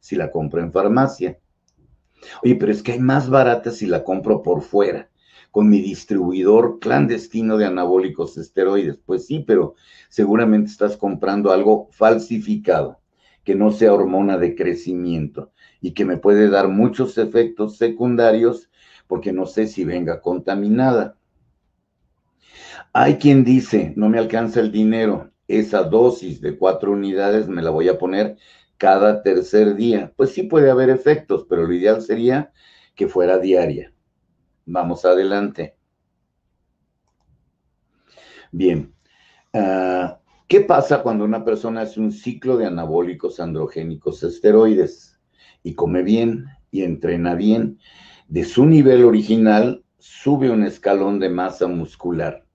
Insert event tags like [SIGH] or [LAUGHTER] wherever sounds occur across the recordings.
si la compro en farmacia. Oye, pero es que hay más barata si la compro por fuera, con mi distribuidor clandestino de anabólicos esteroides. Pues sí, pero seguramente estás comprando algo falsificado, que no sea hormona de crecimiento y que me puede dar muchos efectos secundarios porque no sé si venga contaminada. Hay quien dice, no me alcanza el dinero, esa dosis de cuatro unidades me la voy a poner cada tercer día. Pues sí puede haber efectos, pero lo ideal sería que fuera diaria. Vamos adelante. Bien. Ah, ¿Qué pasa cuando una persona hace un ciclo de anabólicos androgénicos esteroides y come bien y entrena bien? De su nivel original sube un escalón de masa muscular,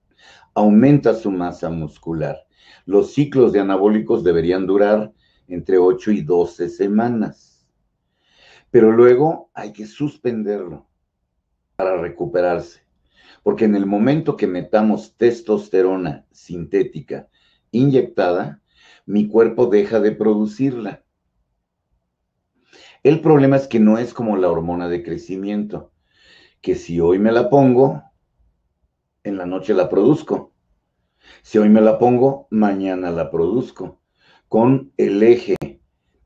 aumenta su masa muscular. Los ciclos de anabólicos deberían durar entre 8 y 12 semanas. Pero luego hay que suspenderlo para recuperarse, porque en el momento que metamos testosterona sintética inyectada, mi cuerpo deja de producirla. El problema es que no es como la hormona de crecimiento, que si hoy me la pongo, en la noche la produzco. Si hoy me la pongo, mañana la produzco con el eje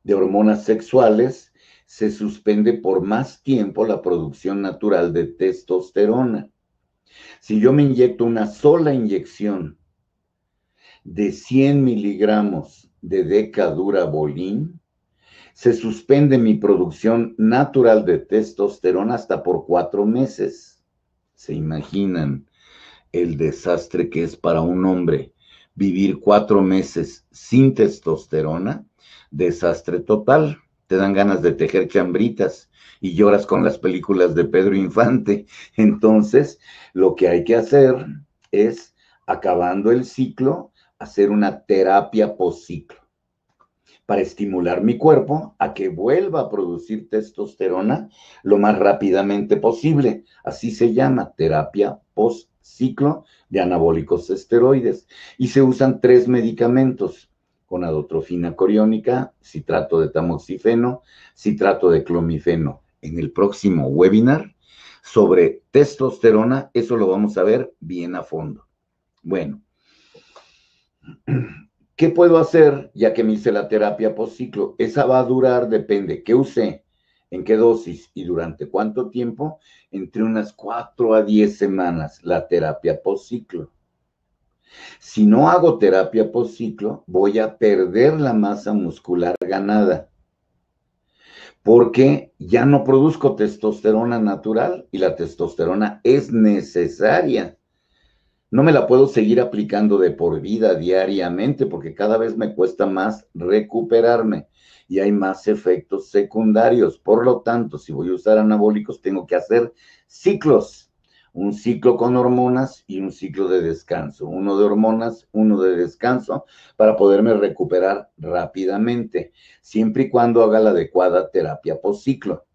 de hormonas sexuales, se suspende por más tiempo la producción natural de testosterona. Si yo me inyecto una sola inyección de 100 miligramos de decadura bolín, se suspende mi producción natural de testosterona hasta por cuatro meses. ¿Se imaginan el desastre que es para un hombre vivir cuatro meses sin testosterona, desastre total. Te dan ganas de tejer chambritas y lloras con las películas de Pedro Infante. [LAUGHS] Entonces, lo que hay que hacer es, acabando el ciclo, hacer una terapia post ciclo. para estimular mi cuerpo a que vuelva a producir testosterona lo más rápidamente posible. Así se llama terapia post ciclo de anabólicos esteroides. Y se usan tres medicamentos, con adotrofina coriónica, citrato de tamoxifeno, citrato de clomifeno. En el próximo webinar sobre testosterona, eso lo vamos a ver bien a fondo. Bueno, ¿qué puedo hacer ya que me hice la terapia post ciclo? Esa va a durar, depende, ¿qué usé? ¿En qué dosis y durante cuánto tiempo? Entre unas 4 a 10 semanas, la terapia post ciclo. Si no hago terapia post ciclo, voy a perder la masa muscular ganada, porque ya no produzco testosterona natural y la testosterona es necesaria. No me la puedo seguir aplicando de por vida diariamente porque cada vez me cuesta más recuperarme y hay más efectos secundarios. Por lo tanto, si voy a usar anabólicos, tengo que hacer ciclos. Un ciclo con hormonas y un ciclo de descanso. Uno de hormonas, uno de descanso, para poderme recuperar rápidamente, siempre y cuando haga la adecuada terapia post ciclo.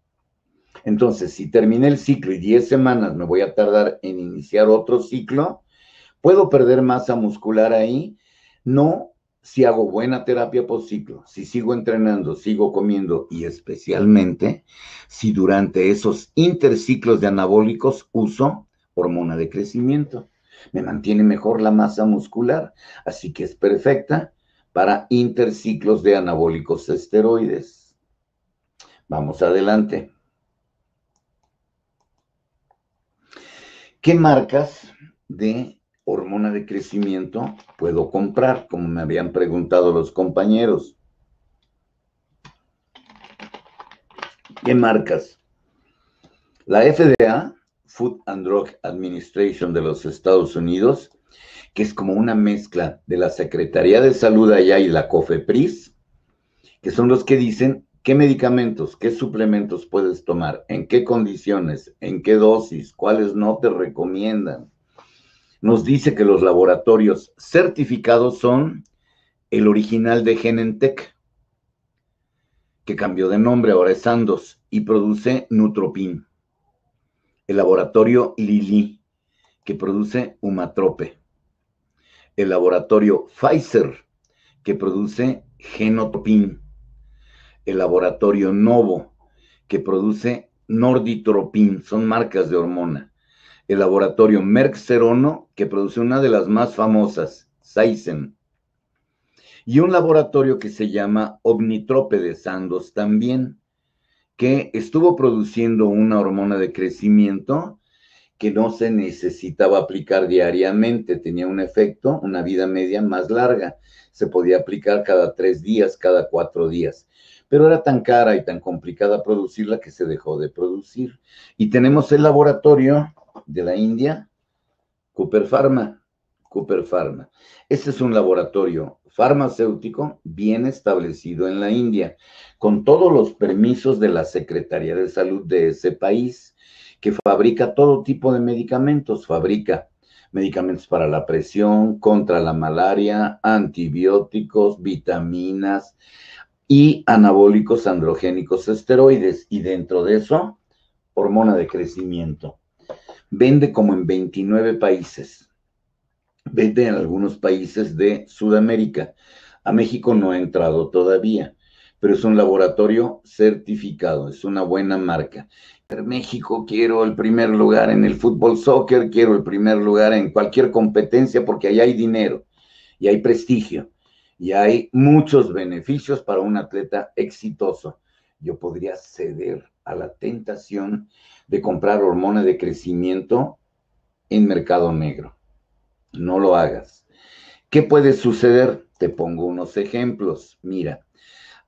Entonces, si terminé el ciclo y 10 semanas me voy a tardar en iniciar otro ciclo, ¿puedo perder masa muscular ahí? No, si hago buena terapia por ciclo, si sigo entrenando, sigo comiendo y especialmente si durante esos interciclos de anabólicos uso hormona de crecimiento. Me mantiene mejor la masa muscular, así que es perfecta para interciclos de anabólicos esteroides. Vamos adelante. ¿Qué marcas de hormona de crecimiento puedo comprar, como me habían preguntado los compañeros. ¿Qué marcas? La FDA, Food and Drug Administration de los Estados Unidos, que es como una mezcla de la Secretaría de Salud allá y la COFEPRIS, que son los que dicen qué medicamentos, qué suplementos puedes tomar, en qué condiciones, en qué dosis, cuáles no te recomiendan nos dice que los laboratorios certificados son el original de Genentech, que cambió de nombre, ahora es Sandos, y produce Nutropin. El laboratorio Lilly, que produce Humatrope. El laboratorio Pfizer, que produce Genotropin. El laboratorio Novo, que produce Norditropin, son marcas de hormona el laboratorio Merck serono que produce una de las más famosas, Saizen. Y un laboratorio que se llama Omnitrope de también, que estuvo produciendo una hormona de crecimiento que no se necesitaba aplicar diariamente, tenía un efecto, una vida media más larga, se podía aplicar cada tres días, cada cuatro días, pero era tan cara y tan complicada producirla que se dejó de producir. Y tenemos el laboratorio de la India, Cooper Pharma. Cooper Pharma. Este es un laboratorio farmacéutico bien establecido en la India, con todos los permisos de la Secretaría de Salud de ese país, que fabrica todo tipo de medicamentos, fabrica medicamentos para la presión, contra la malaria, antibióticos, vitaminas y anabólicos androgénicos esteroides. Y dentro de eso, hormona de crecimiento. Vende como en 29 países. Vende en algunos países de Sudamérica. A México no ha entrado todavía, pero es un laboratorio certificado, es una buena marca. México, quiero el primer lugar en el fútbol soccer, quiero el primer lugar en cualquier competencia porque ahí hay dinero y hay prestigio y hay muchos beneficios para un atleta exitoso. Yo podría ceder a la tentación de comprar hormonas de crecimiento en mercado negro. No lo hagas. ¿Qué puede suceder? Te pongo unos ejemplos. Mira,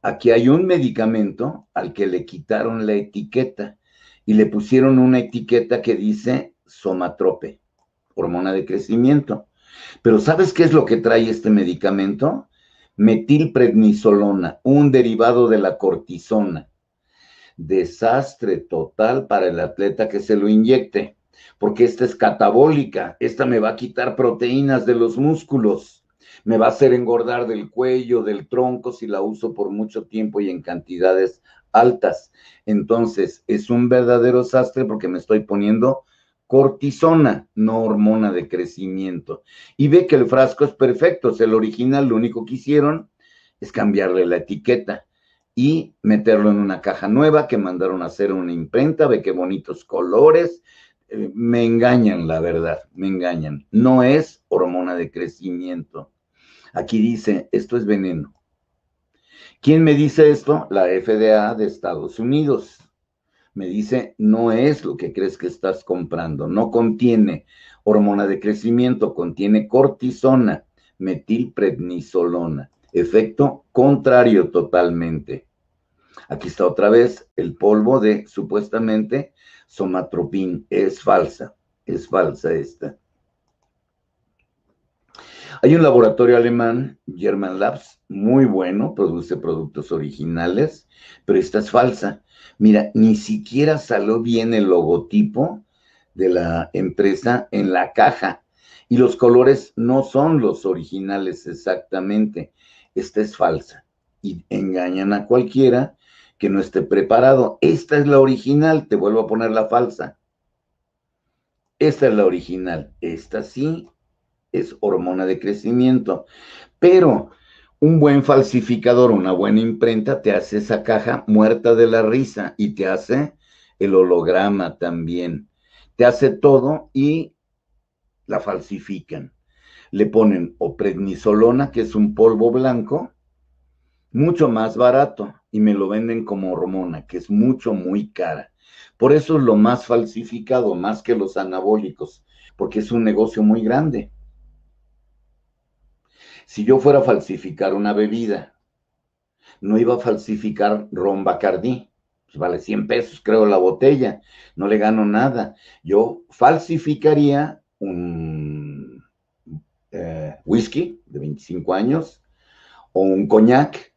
aquí hay un medicamento al que le quitaron la etiqueta y le pusieron una etiqueta que dice somatrope, hormona de crecimiento. Pero ¿sabes qué es lo que trae este medicamento? Metilprednisolona, un derivado de la cortisona desastre total para el atleta que se lo inyecte, porque esta es catabólica, esta me va a quitar proteínas de los músculos, me va a hacer engordar del cuello, del tronco si la uso por mucho tiempo y en cantidades altas. Entonces, es un verdadero desastre porque me estoy poniendo cortisona, no hormona de crecimiento. Y ve que el frasco es perfecto, es el original, lo único que hicieron es cambiarle la etiqueta y meterlo en una caja nueva que mandaron a hacer una imprenta, ve qué bonitos colores. Eh, me engañan, la verdad, me engañan. No es hormona de crecimiento. Aquí dice, esto es veneno. ¿Quién me dice esto? La FDA de Estados Unidos. Me dice, no es lo que crees que estás comprando, no contiene hormona de crecimiento, contiene cortisona, metilprednisolona. Efecto contrario totalmente Aquí está otra vez el polvo de supuestamente somatropín. Es falsa, es falsa esta. Hay un laboratorio alemán, German Labs, muy bueno, produce productos originales, pero esta es falsa. Mira, ni siquiera salió bien el logotipo de la empresa en la caja y los colores no son los originales exactamente. Esta es falsa y engañan a cualquiera que no esté preparado. Esta es la original, te vuelvo a poner la falsa. Esta es la original, esta sí es hormona de crecimiento. Pero un buen falsificador, una buena imprenta, te hace esa caja muerta de la risa y te hace el holograma también. Te hace todo y la falsifican. Le ponen o prednisolona, que es un polvo blanco, mucho más barato y me lo venden como hormona, que es mucho, muy cara. Por eso es lo más falsificado, más que los anabólicos, porque es un negocio muy grande. Si yo fuera a falsificar una bebida, no iba a falsificar ron Bacardí, pues vale 100 pesos creo la botella, no le gano nada. Yo falsificaría un eh, whisky de 25 años o un coñac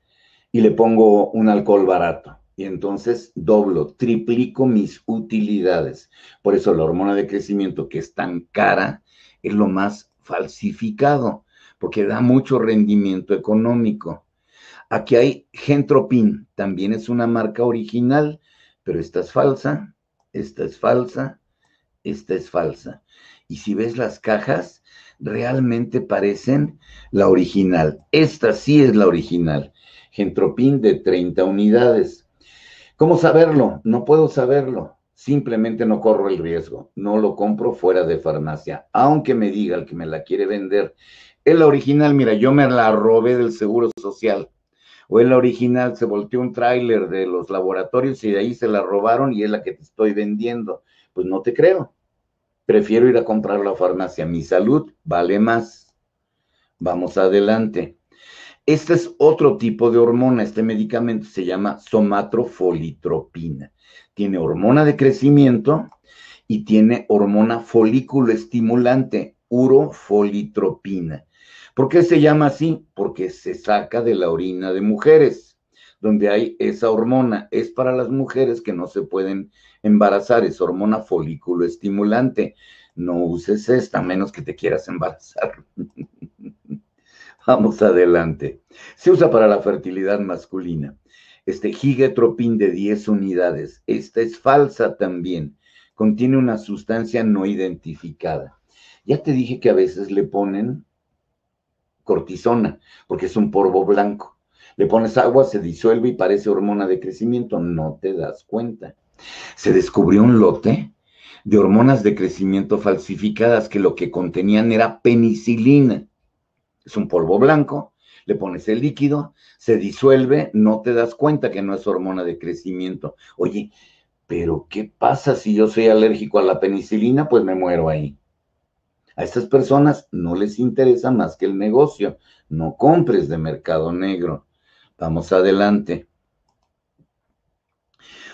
y le pongo un alcohol barato. Y entonces doblo, triplico mis utilidades. Por eso la hormona de crecimiento, que es tan cara, es lo más falsificado, porque da mucho rendimiento económico. Aquí hay Gentropin, también es una marca original, pero esta es falsa, esta es falsa, esta es falsa. Y si ves las cajas, realmente parecen la original. Esta sí es la original gentropin de 30 unidades. ¿Cómo saberlo? No puedo saberlo. Simplemente no corro el riesgo. No lo compro fuera de farmacia, aunque me diga el que me la quiere vender. Es la original, mira, yo me la robé del Seguro Social. O es la original, se volteó un tráiler de los laboratorios y de ahí se la robaron y es la que te estoy vendiendo. Pues no te creo. Prefiero ir a comprar la farmacia. Mi salud vale más. Vamos adelante. Este es otro tipo de hormona. Este medicamento se llama somatrofolitropina. Tiene hormona de crecimiento y tiene hormona folículo estimulante, urofolitropina. ¿Por qué se llama así? Porque se saca de la orina de mujeres, donde hay esa hormona. Es para las mujeres que no se pueden embarazar, es hormona folículo estimulante. No uses esta, a menos que te quieras embarazar. [LAUGHS] [LAUGHS] Vamos adelante. Se usa para la fertilidad masculina. Este gigetropin de 10 unidades. Esta es falsa también. Contiene una sustancia no identificada. Ya te dije que a veces le ponen cortisona, porque es un polvo blanco. Le pones agua, se disuelve y parece hormona de crecimiento. No te das cuenta. Se descubrió un lote de hormonas de crecimiento falsificadas que lo que contenían era penicilina es un polvo blanco, le pones el líquido, se disuelve, no te das cuenta que no es hormona de crecimiento. Oye, pero ¿qué pasa si yo soy alérgico a la penicilina? Pues me muero ahí. A estas personas no les interesa más que el negocio. No compres de mercado negro. Vamos adelante.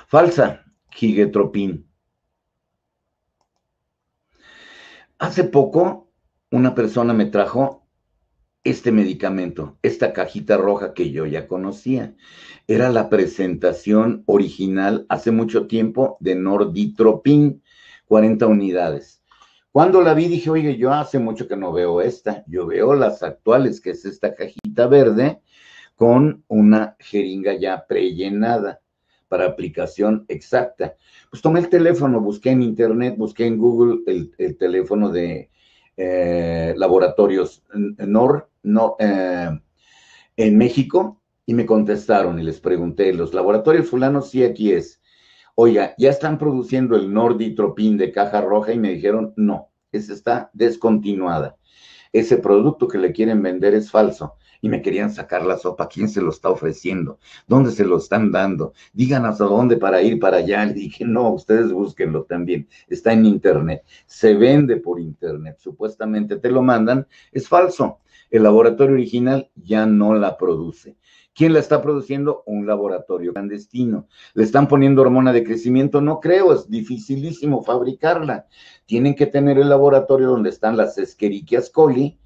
Falsa, gigetropín. Hace poco una persona me trajo este medicamento, esta cajita roja que yo ya conocía. Era la presentación original hace mucho tiempo de Norditropin, 40 unidades. Cuando la vi dije, oye, yo hace mucho que no veo esta, yo veo las actuales, que es esta cajita verde, con una jeringa ya prellenada para aplicación exacta. Pues tomé el teléfono, busqué en internet, busqué en Google el, el teléfono de eh, laboratorios NOR, eh, en México y me contestaron y les pregunté, los laboratorios fulanos sí aquí es. Oiga, ¿ya están produciendo el norditropin de caja roja? Y me dijeron, no, esa está descontinuada. Ese producto que le quieren vender es falso y me querían sacar la sopa. ¿Quién se lo está ofreciendo? ¿Dónde se lo están dando? Digan hasta dónde para ir para allá. Le [LAUGHS] dije, no, ustedes búsquenlo también. Está en internet. Se vende por internet. Supuestamente te lo mandan. Es falso. El laboratorio original ya no la produce. ¿Quién la está produciendo? Un laboratorio clandestino. ¿Le están poniendo hormona de crecimiento? No creo, es dificilísimo fabricarla. Tienen que tener el laboratorio donde están las esqueriquias coli,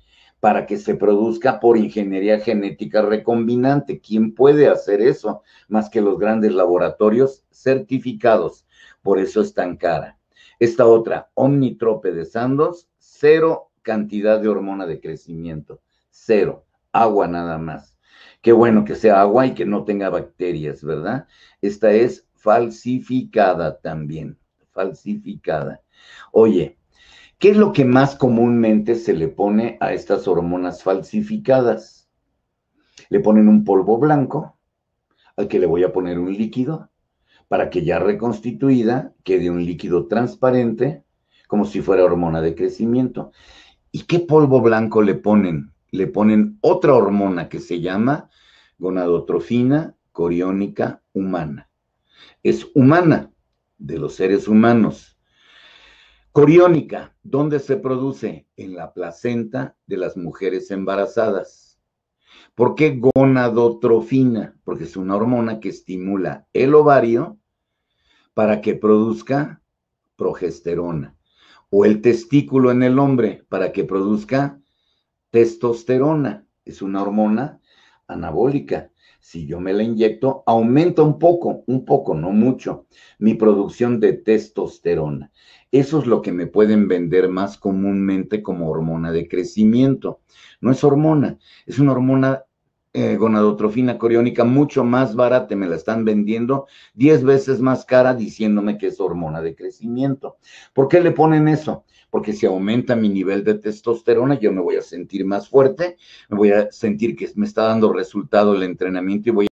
para que se produzca por ingeniería genética recombinante. ¿Quién puede hacer eso más que los grandes laboratorios certificados? Por eso es tan cara. Esta otra, Omnitrope de Sandos, cero cantidad de hormona de crecimiento, cero, agua nada más. Qué bueno que sea agua y que no tenga bacterias, ¿verdad? Esta es falsificada también, falsificada. Oye, ¿Qué es lo que más comúnmente se le pone a estas hormonas falsificadas? Le ponen un polvo blanco al que le voy a poner un líquido para que ya reconstituida quede un líquido transparente como si fuera hormona de crecimiento. ¿Y qué polvo blanco le ponen? Le ponen otra hormona que se llama gonadotrofina coriónica humana. Es humana, de los seres humanos. Coriónica, ¿dónde se produce? En la placenta de las mujeres embarazadas. ¿Por qué gonadotrofina? Porque es una hormona que estimula el ovario para que produzca progesterona. O el testículo en el hombre para que produzca testosterona. Es una hormona anabólica. Si yo me la inyecto, aumenta un poco, un poco, no mucho, mi producción de testosterona. Eso es lo que me pueden vender más comúnmente como hormona de crecimiento. No es hormona, es una hormona eh, gonadotrofina coriónica mucho más barata, me la están vendiendo 10 veces más cara diciéndome que es hormona de crecimiento. ¿Por qué le ponen eso? porque si aumenta mi nivel de testosterona, yo me voy a sentir más fuerte, me voy a sentir que me está dando resultado el entrenamiento y voy